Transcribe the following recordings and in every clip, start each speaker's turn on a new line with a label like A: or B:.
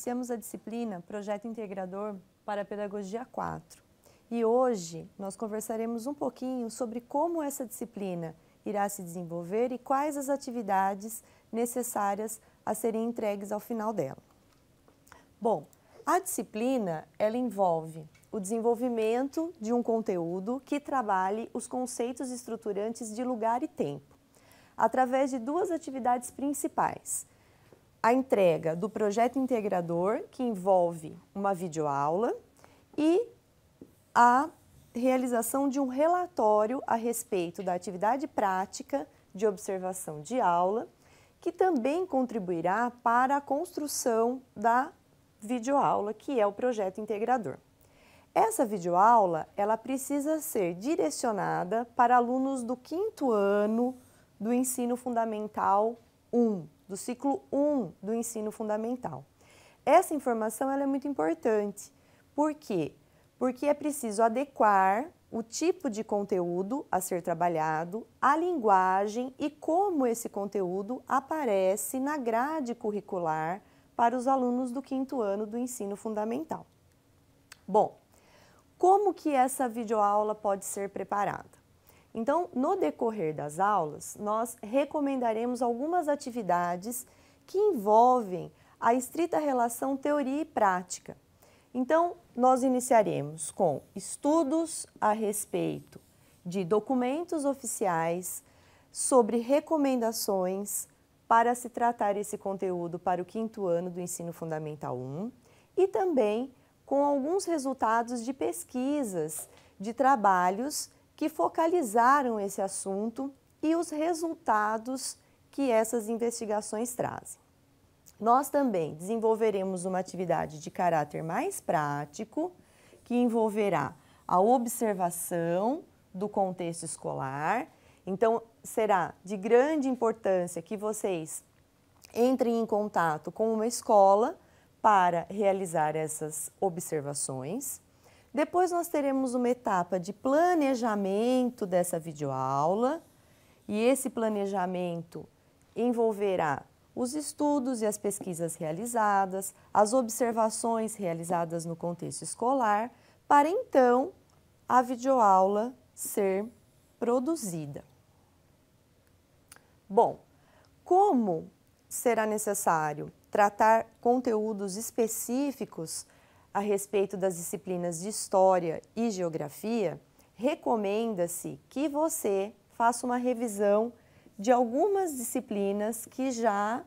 A: iniciamos a disciplina Projeto Integrador para a Pedagogia 4. E hoje nós conversaremos um pouquinho sobre como essa disciplina irá se desenvolver e quais as atividades necessárias a serem entregues ao final dela. Bom, a disciplina ela envolve o desenvolvimento de um conteúdo que trabalhe os conceitos estruturantes de lugar e tempo, através de duas atividades principais – a entrega do projeto integrador, que envolve uma videoaula, e a realização de um relatório a respeito da atividade prática de observação de aula, que também contribuirá para a construção da videoaula, que é o projeto integrador. Essa videoaula, ela precisa ser direcionada para alunos do quinto ano do ensino fundamental 1, do ciclo 1 do ensino fundamental. Essa informação é muito importante. Por quê? Porque é preciso adequar o tipo de conteúdo a ser trabalhado, a linguagem e como esse conteúdo aparece na grade curricular para os alunos do quinto ano do ensino fundamental. Bom, como que essa videoaula pode ser preparada? Então, no decorrer das aulas, nós recomendaremos algumas atividades que envolvem a estrita relação teoria e prática. Então, nós iniciaremos com estudos a respeito de documentos oficiais, sobre recomendações para se tratar esse conteúdo para o quinto ano do Ensino Fundamental 1 e também com alguns resultados de pesquisas, de trabalhos que focalizaram esse assunto e os resultados que essas investigações trazem. Nós também desenvolveremos uma atividade de caráter mais prático, que envolverá a observação do contexto escolar. Então, será de grande importância que vocês entrem em contato com uma escola para realizar essas observações. Depois nós teremos uma etapa de planejamento dessa videoaula e esse planejamento envolverá os estudos e as pesquisas realizadas, as observações realizadas no contexto escolar, para então a videoaula ser produzida. Bom, como será necessário tratar conteúdos específicos a respeito das disciplinas de História e Geografia, recomenda-se que você faça uma revisão de algumas disciplinas que já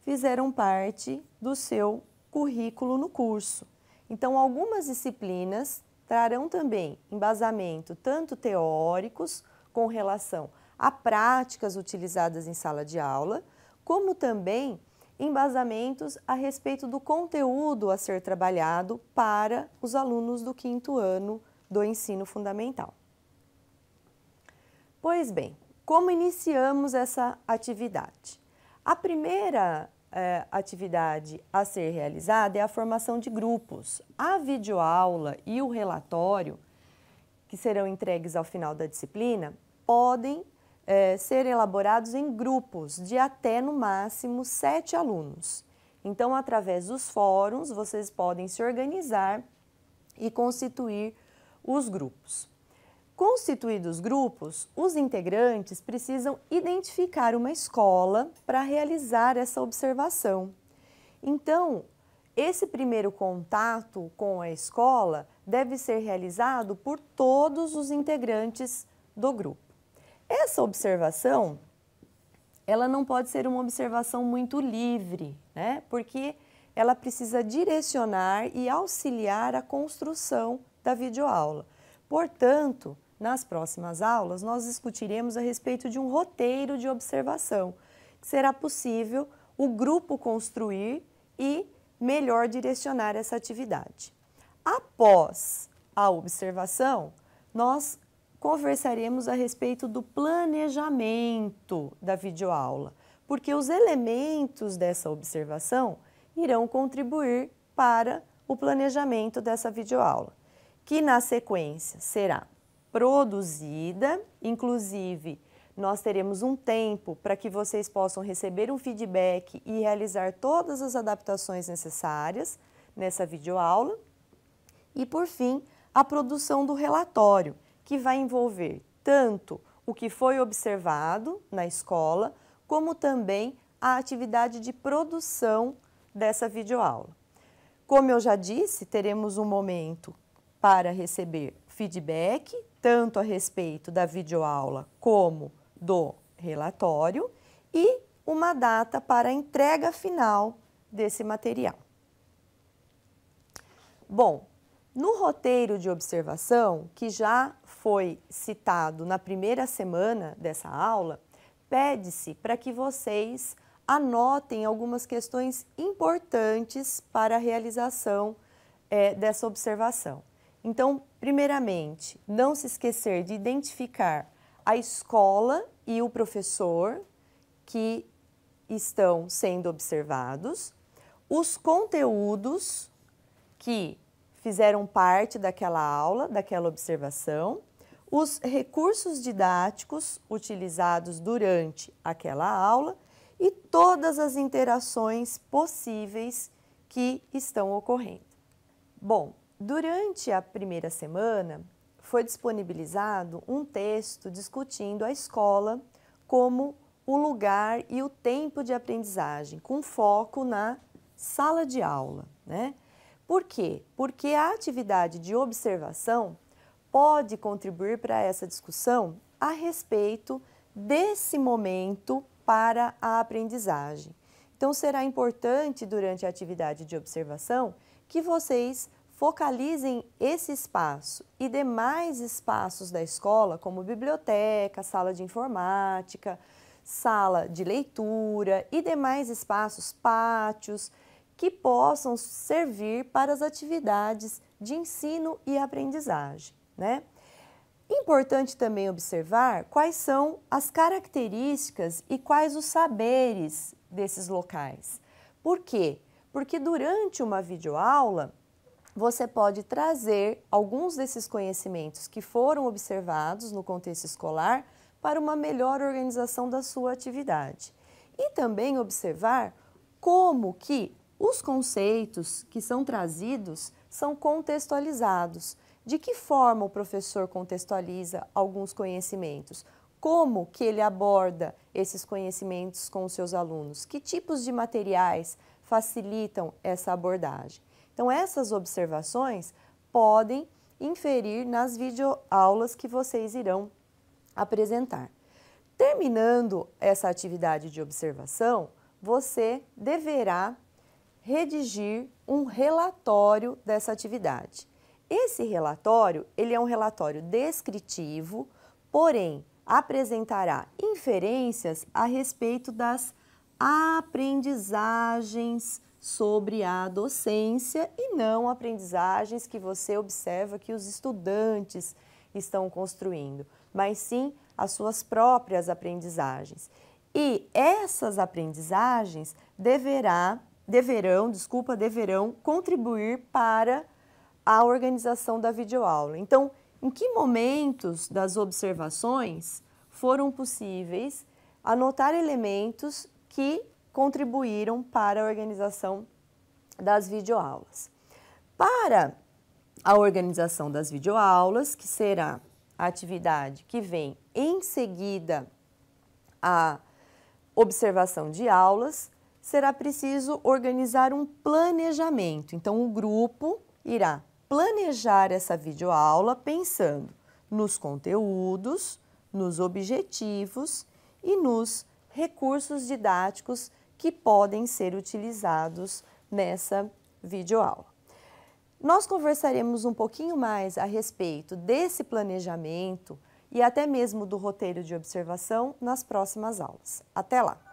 A: fizeram parte do seu currículo no curso. Então, algumas disciplinas trarão também embasamento tanto teóricos com relação a práticas utilizadas em sala de aula, como também embasamentos a respeito do conteúdo a ser trabalhado para os alunos do quinto ano do ensino fundamental. Pois bem, como iniciamos essa atividade? A primeira eh, atividade a ser realizada é a formação de grupos. A videoaula e o relatório, que serão entregues ao final da disciplina, podem é, ser elaborados em grupos de até no máximo sete alunos. Então, através dos fóruns, vocês podem se organizar e constituir os grupos. Constituídos grupos, os integrantes precisam identificar uma escola para realizar essa observação. Então, esse primeiro contato com a escola deve ser realizado por todos os integrantes do grupo. Essa observação, ela não pode ser uma observação muito livre, né? Porque ela precisa direcionar e auxiliar a construção da videoaula. Portanto, nas próximas aulas, nós discutiremos a respeito de um roteiro de observação, que será possível o grupo construir e melhor direcionar essa atividade. Após a observação, nós conversaremos a respeito do planejamento da videoaula, porque os elementos dessa observação irão contribuir para o planejamento dessa videoaula, que na sequência será produzida, inclusive nós teremos um tempo para que vocês possam receber um feedback e realizar todas as adaptações necessárias nessa videoaula. E por fim, a produção do relatório, que vai envolver tanto o que foi observado na escola, como também a atividade de produção dessa videoaula. Como eu já disse, teremos um momento para receber feedback, tanto a respeito da videoaula como do relatório, e uma data para a entrega final desse material. Bom, no roteiro de observação, que já foi citado na primeira semana dessa aula, pede-se para que vocês anotem algumas questões importantes para a realização é, dessa observação. Então, primeiramente, não se esquecer de identificar a escola e o professor que estão sendo observados, os conteúdos que fizeram parte daquela aula, daquela observação, os recursos didáticos utilizados durante aquela aula e todas as interações possíveis que estão ocorrendo. Bom, durante a primeira semana foi disponibilizado um texto discutindo a escola como o lugar e o tempo de aprendizagem, com foco na sala de aula, né? Por quê? Porque a atividade de observação pode contribuir para essa discussão a respeito desse momento para a aprendizagem. Então, será importante durante a atividade de observação que vocês focalizem esse espaço e demais espaços da escola, como biblioteca, sala de informática, sala de leitura e demais espaços, pátios, que possam servir para as atividades de ensino e aprendizagem. Né? Importante também observar quais são as características e quais os saberes desses locais. Por quê? Porque durante uma videoaula, você pode trazer alguns desses conhecimentos que foram observados no contexto escolar para uma melhor organização da sua atividade. E também observar como que os conceitos que são trazidos são contextualizados. De que forma o professor contextualiza alguns conhecimentos? Como que ele aborda esses conhecimentos com os seus alunos? Que tipos de materiais facilitam essa abordagem? Então, essas observações podem inferir nas videoaulas que vocês irão apresentar. Terminando essa atividade de observação, você deverá redigir um relatório dessa atividade. Esse relatório, ele é um relatório descritivo, porém apresentará inferências a respeito das aprendizagens sobre a docência e não aprendizagens que você observa que os estudantes estão construindo, mas sim as suas próprias aprendizagens. E essas aprendizagens deverá deverão, desculpa, deverão contribuir para a organização da videoaula. Então, em que momentos das observações foram possíveis anotar elementos que contribuíram para a organização das videoaulas? Para a organização das videoaulas, que será a atividade que vem em seguida à observação de aulas, será preciso organizar um planejamento. Então, o grupo irá planejar essa videoaula pensando nos conteúdos, nos objetivos e nos recursos didáticos que podem ser utilizados nessa videoaula. Nós conversaremos um pouquinho mais a respeito desse planejamento e até mesmo do roteiro de observação nas próximas aulas. Até lá!